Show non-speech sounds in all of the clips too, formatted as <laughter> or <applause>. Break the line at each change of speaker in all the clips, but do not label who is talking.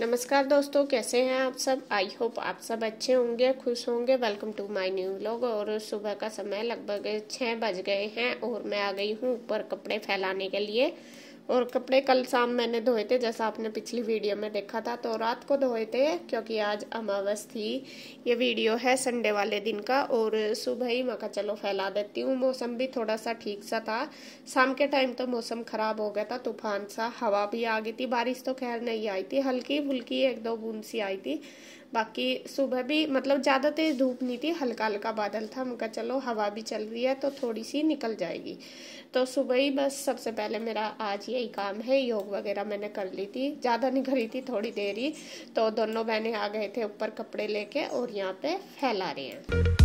नमस्कार दोस्तों कैसे हैं आप सब आई होप आप सब अच्छे होंगे खुश होंगे welcome to my new vlog और सुबह का समय लगभग छः बज गए हैं और मैं आ गई हूँ ऊपर कपड़े फैलाने के लिए और कपड़े कल शाम मैंने धोए थे जैसा आपने पिछली वीडियो में देखा था तो रात को धोए थे क्योंकि आज अमावस थी ये वीडियो है संडे वाले दिन का और सुबह ही मैं कहा चलो फैला देती हूँ मौसम भी थोड़ा सा ठीक सा था शाम के टाइम तो मौसम ख़राब हो गया था तूफान सा हवा भी आ गई थी बारिश तो खैर नहीं आई थी हल्की फुल्की एक दो बूंद सी आई थी बाकी सुबह भी मतलब ज़्यादा तेज़ धूप नहीं थी हल्का हल्का बादल था हम कहा चलो हवा भी चल रही है तो थोड़ी सी निकल जाएगी तो सुबह ही बस सबसे पहले मेरा आज यही काम है योग वगैरह मैंने कर ली थी ज़्यादा नहीं करी थी थोड़ी देर ही तो दोनों बहनें आ गए थे ऊपर कपड़े लेके और यहाँ पे फैला रहे हैं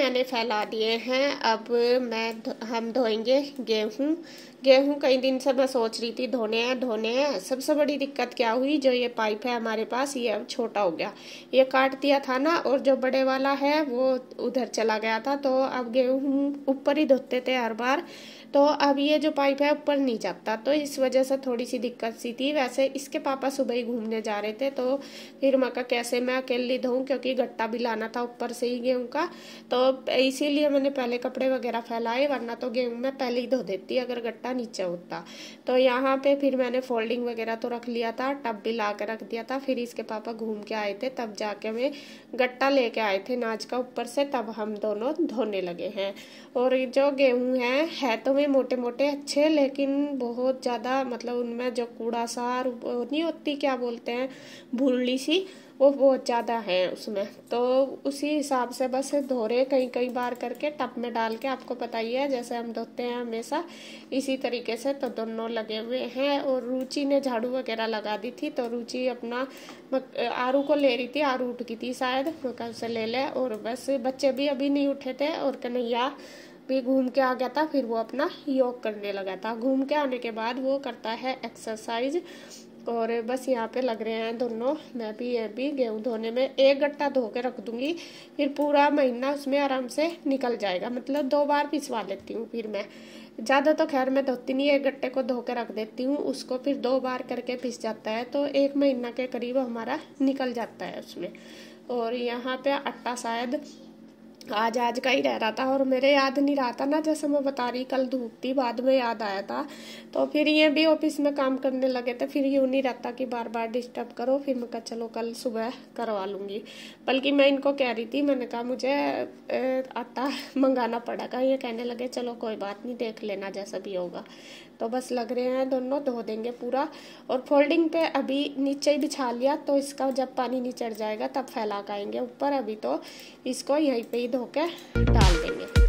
मैंने फैला दिए हैं अब मैं हम धोएंगे गेहूँ गेहूँ कई दिन से मैं सोच रही थी धोने हैं धोने हैं सबसे बड़ी दिक्कत क्या हुई जो ये पाइप है हमारे पास ये अब छोटा हो गया ये काट दिया था ना और जो बड़े वाला है वो उधर चला गया था तो अब गेहूँ ऊपर ही धोते थे हर बार तो अब ये जो पाइप है ऊपर नहीं जाता तो इस वजह से थोड़ी सी दिक्कत सी थी वैसे इसके पापा सुबह ही घूमने जा रहे थे तो फिर मैं कहा कैसे मैं अकेली धोऊँ क्योंकि गट्टा भी लाना था ऊपर से ही गेहूँ का तो इसीलिए मैंने पहले कपड़े वगैरह फैलाए वरना तो गेहूँ मैं पहले ही धो देती अगर गट्टा नीचे होता तो यहाँ पर फिर मैंने फोल्डिंग वगैरह तो रख लिया था टब भी ला रख दिया था फिर इसके पापा घूम के आए थे तब जाके हमें गट्टा ले आए थे नाच का ऊपर से तब हम दोनों धोने लगे हैं और जो गेहूँ है तो हुए मोटे मोटे अच्छे लेकिन बहुत ज़्यादा मतलब उनमें जो कूड़ा सा नहीं होती क्या बोलते हैं भूली सी वो बहुत ज़्यादा है उसमें तो उसी हिसाब से बस धोरे कई कई बार करके टप में डाल के आपको पता ही है जैसे हम धोते हैं हमेशा इसी तरीके से तो दोनों लगे हुए हैं और रुचि ने झाड़ू वगैरह लगा दी थी तो रुचि अपना आरू को ले रही थी आरू उठ गई थी शायद मैं उसे ले ले और बस बच्चे भी अभी नहीं उठे थे और कन्हैया भी घूम के आ गया था फिर वो अपना योग करने लगा था घूम के आने के बाद वो करता है एक्सरसाइज और बस यहाँ पे लग रहे हैं दोनों मैं भी ये भी गेहूँ धोने में एक गट्टा धो के रख दूँगी फिर पूरा महीना उसमें आराम से निकल जाएगा मतलब दो बार पिसवा लेती हूँ फिर मैं ज़्यादा तो खैर मैं धोती नहीं एक गट्टे को धो के रख देती हूँ उसको फिर दो बार करके पिस जाता है तो एक महीना के करीब हमारा निकल जाता है उसमें और यहाँ पे आटा शायद आज आज का ही रह रहा था और मेरे याद नहीं रहा था ना जैसे मैं बता रही कल धूप थी बाद में याद आया था तो फिर ये भी ऑफिस में काम करने लगे थे फिर यूँ नहीं रहता कि बार बार डिस्टर्ब करो फिर मैं कहा चलो कल सुबह करवा लूँगी बल्कि मैं इनको कह रही थी मैंने कहा मुझे आटा <laughs> मंगाना पड़ेगा ये कहने लगे चलो कोई बात नहीं देख लेना जैसा भी होगा तो बस लग रहे हैं दोनों धो देंगे पूरा और फोल्डिंग पे अभी नीचे ही बिछा लिया तो इसका जब पानी नीचे चढ़ जाएगा तब फैला के आएंगे ऊपर अभी तो इसको यहीं पे ही धो के डाल देंगे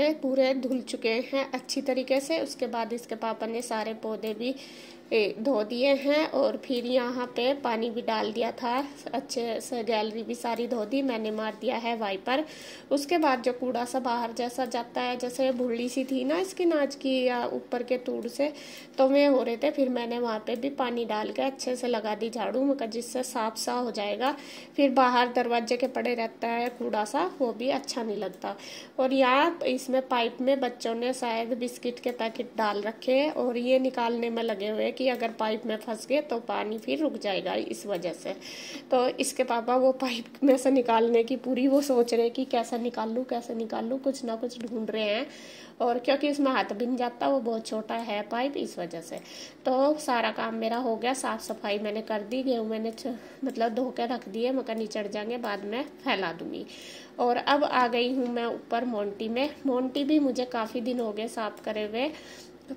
सारे पूरे धुल चुके हैं अच्छी तरीके से उसके बाद इसके पापा ने सारे पौधे भी धो दिए हैं और फिर यहाँ पे पानी भी डाल दिया था अच्छे से गैलरी भी सारी धो दी मैंने मार दिया है वाइपर उसके बाद जो कूड़ा सा बाहर जैसा जाता है जैसे भुल्ली सी थी ना इसकी नाच की या ऊपर के तूड़ से तो वे हो रहे थे फिर मैंने वहाँ पे भी पानी डाल के अच्छे से लगा दी झाड़ू मगर जिससे साफ सा हो जाएगा फिर बाहर दरवाजे के पड़े रहता है कूड़ा सा वो भी अच्छा नहीं लगता और यहाँ इसमें पाइप में बच्चों ने शायद बिस्किट के पैकेट डाल रखे और ये निकालने में लगे हुए कि अगर पाइप में फंस गए तो पानी फिर रुक जाएगा इस वजह से तो इसके पापा वो पाइप में से निकालने की पूरी वो सोच रहे कि कैसे निकाल लूँ कैसे निकाल लूँ कुछ ना कुछ ढूंढ रहे हैं और क्योंकि उसमें हाथ बिन जाता वो बहुत छोटा है पाइप इस वजह से तो सारा काम मेरा हो गया साफ़ सफाई मैंने कर दी गेहूँ मैंने मतलब धो के रख दिए मगर निचड़ जाएंगे बाद में फैला दूंगी और अब आ गई हूँ मैं ऊपर मोंटी में मोंटी भी मुझे काफ़ी दिन हो गए साफ़ करे हुए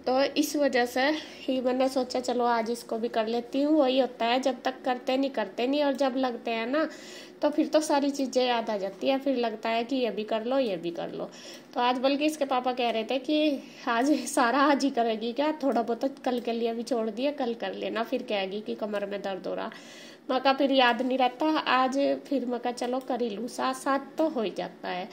तो इस वजह से ही मैंने सोचा चलो आज इसको भी कर लेती हूँ वही होता है जब तक करते नहीं करते नहीं और जब लगते हैं ना तो फिर तो सारी चीज़ें याद आ जाती है फिर लगता है कि ये भी कर लो ये भी कर लो तो आज बल्कि इसके पापा कह रहे थे कि आज सारा आज ही करेगी क्या थोड़ा बहुत तो कल के लिए भी छोड़ दिया कल कर लेना फिर कहेगी कि कमर में दर्द हो रहा मका फिर याद नहीं रहता आज फिर मका चलो कर ही लूँ साथ साथ तो हो ही जाता है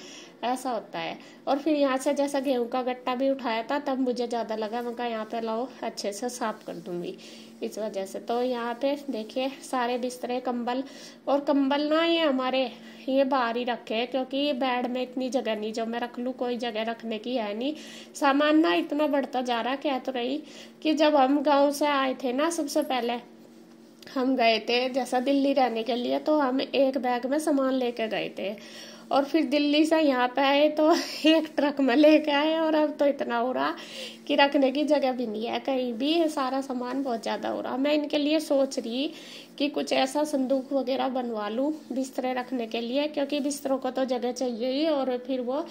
ऐसा होता है और फिर यहाँ से जैसा गेहूं का गट्टा भी उठाया था तब मुझे ज़्यादा लगा मका यहाँ पे लाओ अच्छे से साफ कर दूँगी इस वजह से तो यहाँ पे देखिए सारे बिस्तरे कंबल और कंबल ना ये हमारे ये बाहर ही रखे हैं क्योंकि ये बेड में इतनी जगह नहीं जो मैं रख लूँ कोई जगह रखने की है नहीं सामान ना इतना बढ़ता जा रहा कह तो रही कि जब हम गांव से आए थे ना सबसे पहले हम गए थे जैसा दिल्ली रहने के लिए तो हम एक बैग में सामान लेके गए थे और फिर दिल्ली से यहाँ पे आए तो <laughs> एक ट्रक में लेके आए और अब तो इतना हो रहा कि रखने की जगह भी नहीं है कहीं भी सारा सामान बहुत ज़्यादा हो रहा मैं इनके लिए सोच रही कि कुछ ऐसा संदूक वगैरह बनवा लूँ बिस्तरे रखने के लिए क्योंकि बिस्तरों को तो जगह चाहिए ही और फिर वो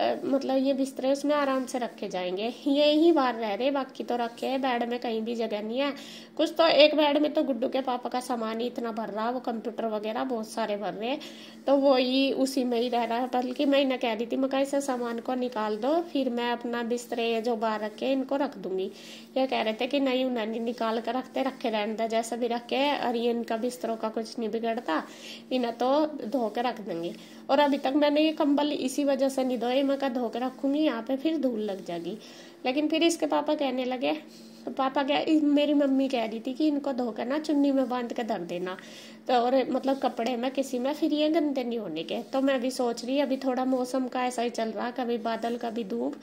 मतलब ये बिस्तरे उसमें आराम से रखे जाएंगे ये ही बार रह रहे बाकी तो रखे है बेड में कहीं भी जगह नहीं है कुछ तो एक बेड में तो गुड्डू के पापा का सामान ही इतना भर रहा वो कंप्यूटर वगैरह बहुत सारे भर रहे हैं तो वो ही उसी में ही रह रहा है बल्कि मैं इन्हें कह रही थी मैं ऐसा सामान को निकाल दो फिर मैं अपना बिस्तरे जो बाहर रखे इनको रख दूंगी ये कह रहे थे कि नहीं उन्हें निकाल कर रखते रखे रहने दे जैसा भी रखे और ये इनका बिस्तरों का कुछ नहीं बिगड़ता इन्हें तो धो के रख देंगे और अभी तक मैंने ये कंबल इसी वजह से नहीं धोए मैं कहा धो के रखूंगी यहाँ पे फिर धूल लग जाएगी लेकिन फिर इसके पापा कहने लगे तो पापा क्या मेरी मम्मी कह रही थी कि इनको धोकर ना चुन्नी में बांध के धर देना तो और मतलब कपड़े में किसी में फिर ये गंदे नहीं होने के तो मैं भी सोच रही अभी थोड़ा मौसम का ऐसा ही चल रहा कभी बादल कभी धूप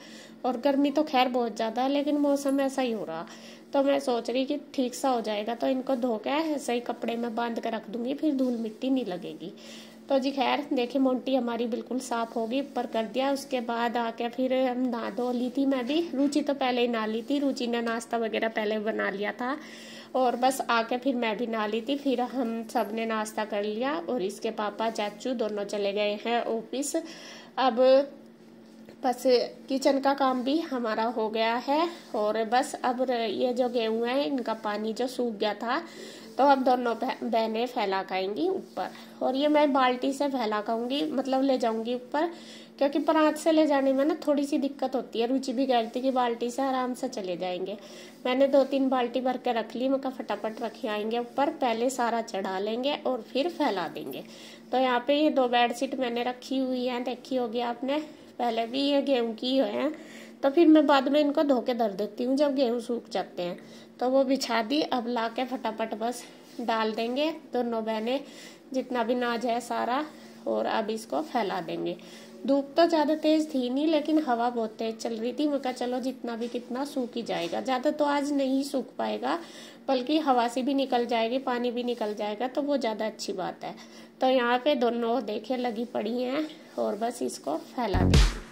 और गर्मी तो खैर बहुत ज़्यादा है लेकिन मौसम ऐसा ही हो रहा तो मैं सोच रही कि ठीक सा हो जाएगा तो इनको धो के ऐसे ही कपड़े में बांध के रख दूंगी फिर धूल मिट्टी नहीं लगेगी तो जी खैर देखिए मोन्टी हमारी बिल्कुल साफ़ होगी ऊपर कर दिया उसके बाद आके फिर हम नहा धो ली थी मैं भी रुचि तो पहले ही नहा ली थी रुचि ने नाश्ता वगैरह पहले बना लिया था और बस आके फिर मैं भी नहा ली थी फिर हम सब ने नाश्ता कर लिया और इसके पापा चाचू दोनों चले गए हैं ऑफिस अब बस किचन का काम भी हमारा हो गया है और बस अब ये जो गेहूँ है इनका पानी जो सूख गया था तो अब दोनों बहनें फैला खाएंगी ऊपर और ये मैं बाल्टी से फैला खाऊंगी मतलब ले जाऊंगी ऊपर क्योंकि परात से ले जाने में ना थोड़ी सी दिक्कत होती है रुचि भी कहती कि बाल्टी से आराम से चले जाएंगे मैंने दो तीन बाल्टी भर के रख ली मैं फटाफट रखे आएंगे ऊपर पहले सारा चढ़ा लेंगे और फिर फैला देंगे तो यहाँ पे ये दो बेडशीट मैंने रखी हुई है देखी होगी आपने पहले भी ये गेहूँ की हुए हैं तो फिर मैं बाद में इनको धो के धर देती हूँ जब गेहूँ सूख जाते हैं तो वो बिछा दी अब ला के फटाफट बस डाल देंगे दोनों बहनें जितना भी नाज है सारा और अब इसको फैला देंगे धूप तो ज़्यादा तेज थी नहीं लेकिन हवा बहुत तेज चल रही थी मैं कहा चलो जितना भी कितना सूख ही जाएगा ज़्यादा तो आज नहीं सूख पाएगा बल्कि हवा से भी निकल जाएगी पानी भी निकल जाएगा तो वो ज़्यादा अच्छी बात है तो यहाँ पे दोनों देखे लगी पड़ी हैं और बस इसको फैला देंगे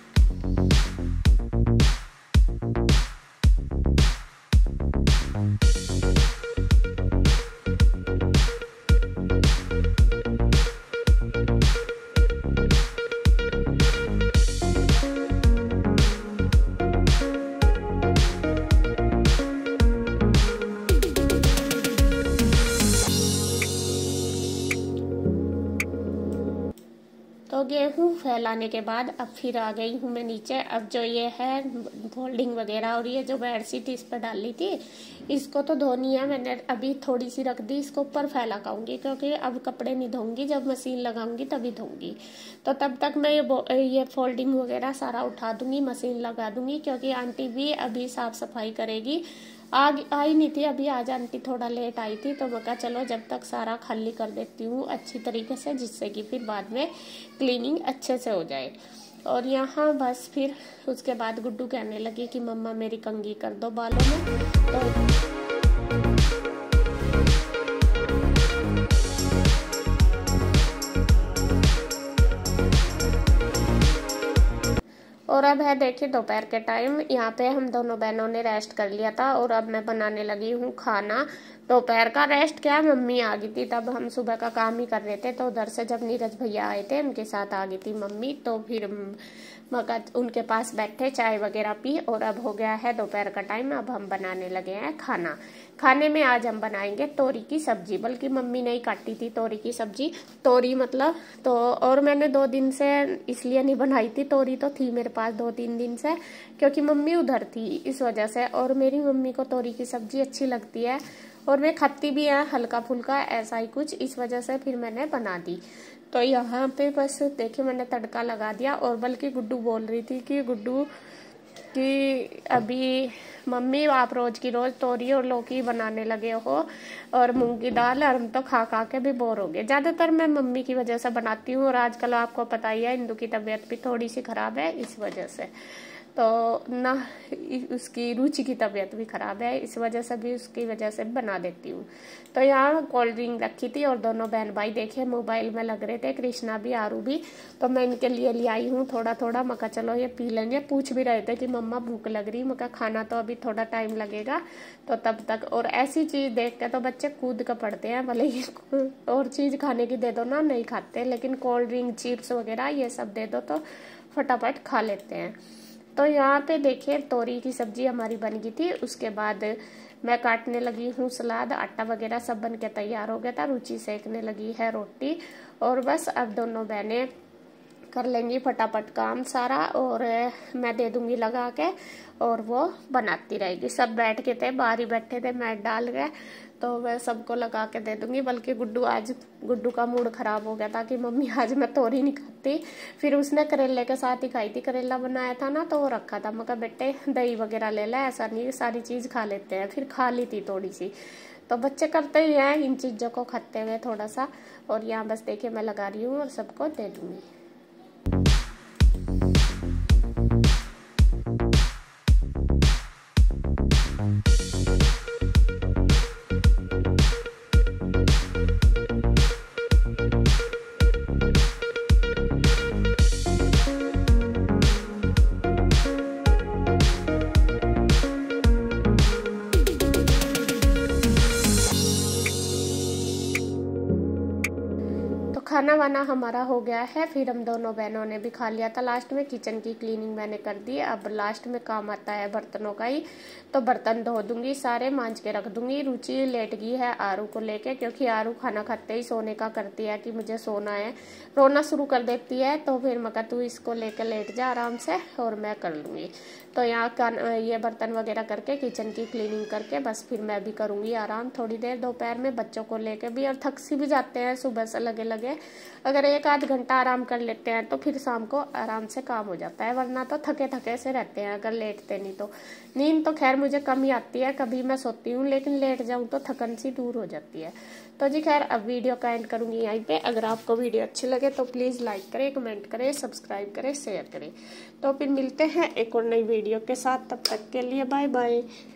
गेहूँ फैलाने के बाद अब फिर आ गई हूँ मैं नीचे अब जो ये है फोल्डिंग वगैरह और ये जो बेडशीट इस पर डाली थी इसको तो धोनी है मैंने अभी थोड़ी सी रख दी इसको ऊपर फैला कहूँगी क्योंकि अब कपड़े नहीं धोऊंगी जब मशीन लगाऊंगी तभी धोऊंगी तो तब तक मैं ये ये फोल्डिंग वगैरह सारा उठा दूंगी मशीन लगा दूंगी क्योंकि आंटी भी अभी साफ़ सफाई करेगी आ आई नहीं थी अभी आज आंटी थोड़ा लेट आई थी तो कहा चलो जब तक सारा खाली कर देती हूँ अच्छी तरीके से जिससे कि फिर बाद में क्लीनिंग अच्छे से हो जाए और यहाँ बस फिर उसके बाद गुड्डू कहने लगी कि मम्मा मेरी कंगी कर दो बालों में तो और अब है देखिए दोपहर के टाइम यहाँ पे हम दोनों बहनों ने रेस्ट कर लिया था और अब मैं बनाने लगी हूँ खाना दोपहर का रेस्ट क्या मम्मी आ गई थी तब हम सुबह का काम ही कर रहे थे तो उधर से जब नीरज भैया आए थे उनके साथ आ गई थी मम्मी तो फिर भगत उनके पास बैठे चाय वगैरह पी और अब हो गया है दोपहर का टाइम अब हम बनाने लगे हैं खाना खाने में आज हम बनाएंगे तोरी की सब्जी बल्कि मम्मी ने ही काटी थी तोरी की सब्जी तोरी मतलब तो और मैंने दो दिन से इसलिए नहीं बनाई थी तोरी तो थी मेरे पास दो तीन दिन से क्योंकि मम्मी उधर थी इस वजह से और मेरी मम्मी को तोरी की सब्जी अच्छी लगती है और मैं खाती भी है हल्का फुल्का ऐसा ही कुछ इस वजह से फिर मैंने बना दी तो यहाँ पे बस देखिए मैंने तड़का लगा दिया और बल्कि गुड्डू बोल रही थी कि गुड्डू कि अभी मम्मी आप रोज की रोज तोरी और लौकी बनाने लगे हो और मूंग की दाल और हम तो खा खा के भी बोर हो गए ज़्यादातर मैं मम्मी की वजह से बनाती हूँ और आजकल आपको पता ही है इंदू की तबीयत भी थोड़ी सी ख़राब है इस वजह से तो ना उसकी रुचि की तबीयत भी ख़राब है इस वजह से भी उसकी वजह से बना देती हूँ तो यहाँ कोल्ड ड्रिंक रखी थी और दोनों बहन भाई देखे मोबाइल में लग रहे थे कृष्णा भी आरू भी तो मैं इनके लिए ले आई हूँ थोड़ा थोड़ा मका चलो ये पी लेंगे पूछ भी रहे थे कि मम्मा भूख लग रही मका खाना तो अभी थोड़ा टाइम लगेगा तो तब तक और ऐसी चीज़ देख के तो बच्चे कूद कर पड़ते हैं भले ही <laughs> और चीज़ खाने की दे दो ना नहीं खाते लेकिन कोल्ड ड्रिंक चिप्स वगैरह ये सब दे दो तो फटाफट खा लेते हैं तो यहाँ पे देखिए तोरी की सब्जी हमारी बन गई थी उसके बाद मैं काटने लगी हूँ सलाद आटा वगैरह सब बन के तैयार हो गया था रुचि सेकने लगी है रोटी और बस अब दोनों बहनें कर लेंगी फटाफट काम सारा और मैं दे दूंगी लगा के और वो बनाती रहेगी सब बैठ के थे बाहर ही बैठे थे मैट डाल गए तो मैं सबको लगा के दे दूंगी बल्कि गुड्डू आज गुड्डू का मूड ख़राब हो गया था कि मम्मी आज मैं तोरी नहीं खाती फिर उसने करेले के साथ ही खाई थी करेला बनाया था ना तो वो रखा था मगर बेटे दही वगैरह ले ला ऐसा नहीं सारी चीज़ खा लेते हैं फिर खा ली थी थोड़ी सी तो बच्चे करते ही हैं इन चीज़ों को खाते हुए थोड़ा सा और यहाँ बस देखिए मैं लगा रही हूँ और सबको दे दूँगी खाना हमारा हो गया है फिर हम दोनों बहनों ने भी खा लिया था लास्ट में किचन की क्लीनिंग मैंने कर दी अब लास्ट में काम आता है बर्तनों का ही तो बर्तन धो दूंगी सारे मांझ के रख दूंगी रुचि लेट गई है आरू को लेके क्योंकि आरू खाना खाते ही सोने का करती है कि मुझे सोना है रोना शुरू कर देती है तो फिर मैं तू इसको लेकर लेट जा आराम से और मैं कर लूँगी तो यहाँ का ये बर्तन वगैरह करके किचन की क्लीनिंग करके बस फिर मैं भी करूँगी आराम थोड़ी देर दोपहर में बच्चों को लेकर भी और थक सी भी जाते हैं सुबह से लगे लगे अगर एक आध घंटा आराम कर लेते हैं तो फिर शाम को आराम से काम हो जाता है वरना तो थके थके से रहते हैं अगर लेटते नहीं तो नींद तो खैर मुझे कम ही आती है कभी मैं सोती हूँ लेकिन लेट जाऊँ तो थकन सी दूर हो जाती है तो जी खैर अब वीडियो का एंड करूँगी यहीं पर अगर आपको वीडियो अच्छी लगे तो प्लीज़ लाइक करें कमेंट करें सब्सक्राइब करें शेयर करें तो फिर मिलते हैं एक और नई वीडियो के साथ तब तक के लिए बाय बाय